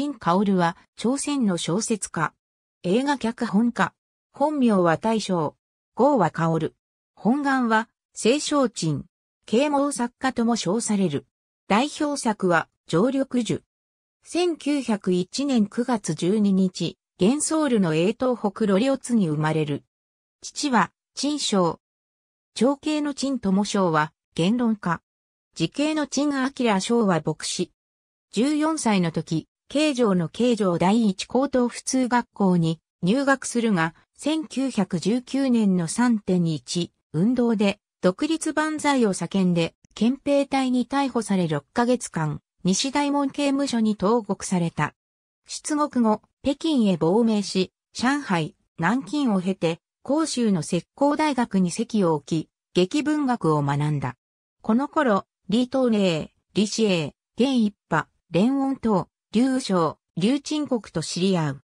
陳薫は、朝鮮の小説家。映画脚本家。本名は大将。号は薫。本願は、清少陳。啓蒙作家とも称される。代表作は、常緑樹。1901年9月12日、元ソウルの英東北ロリオツに生まれる。父は、陳章。長兄の陳友章は、言論家。時系の陳明章は牧師。14歳の時、慶城の慶城第一高等普通学校に入学するが、1919年の3.1運動で独立万歳を叫んで、憲兵隊に逮捕され6ヶ月間、西大門刑務所に投獄された。出国後、北京へ亡命し、上海、南京を経て、広州の石膏大学に席を置き、劇文学を学んだ。この頃、李東寧、李志英、現一派、連音等、劉将、劉鎮国と知り合う。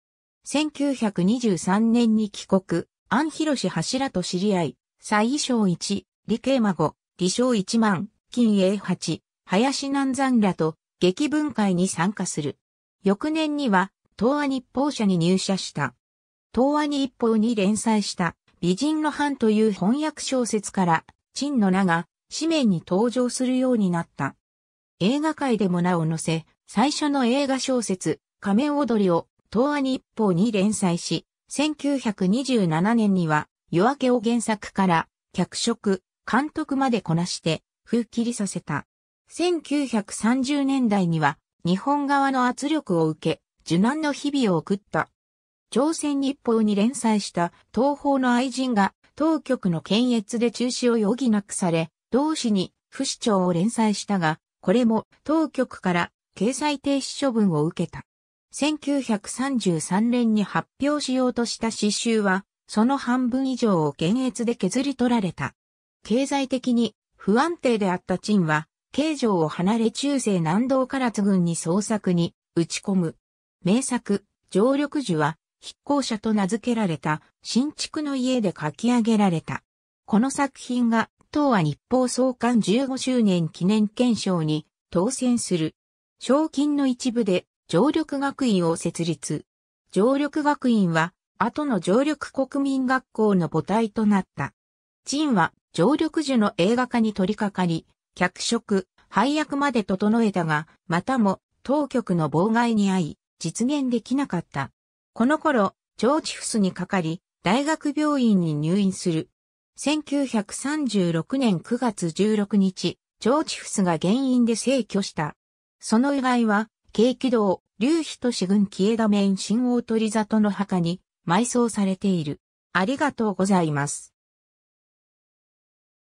1923年に帰国、安広氏柱と知り合い、蔡装一、李慶孫、李将一万、金英八、林南山らと劇文会に参加する。翌年には、東亜日報社に入社した。東亜日報に連載した美人の藩という翻訳小説から、陳の名が紙面に登場するようになった。映画界でも名を載せ、最初の映画小説、仮面踊りを東亜日報に連載し、1927年には夜明けを原作から脚色、監督までこなして風切りさせた。1930年代には日本側の圧力を受け、受難の日々を送った。朝鮮日報に連載した東方の愛人が当局の検閲で中止を余儀なくされ、同志に不死鳥を連載したが、これも当局から掲載停止処分を受けた。1933年に発表しようとした詩集は、その半分以上を検越で削り取られた。経済的に不安定であった陳は、京城を離れ中世南道唐津軍に捜索に打ち込む。名作、常緑樹は、筆行者と名付けられた新築の家で書き上げられた。この作品が、東亜日報創刊15周年記念憲章に当選する。賞金の一部で常緑学院を設立。常緑学院は、後の常緑国民学校の母体となった。陳は、常緑樹の映画化に取り掛かり、脚色、配役まで整えたが、またも、当局の妨害に遭い、実現できなかった。この頃、腸チフスにかかり、大学病院に入院する。1936年9月16日、腸チフスが原因で逝去した。その由来は、軽気道、劉人志軍え枝面新大鳥里の墓に埋葬されている。ありがとうございます。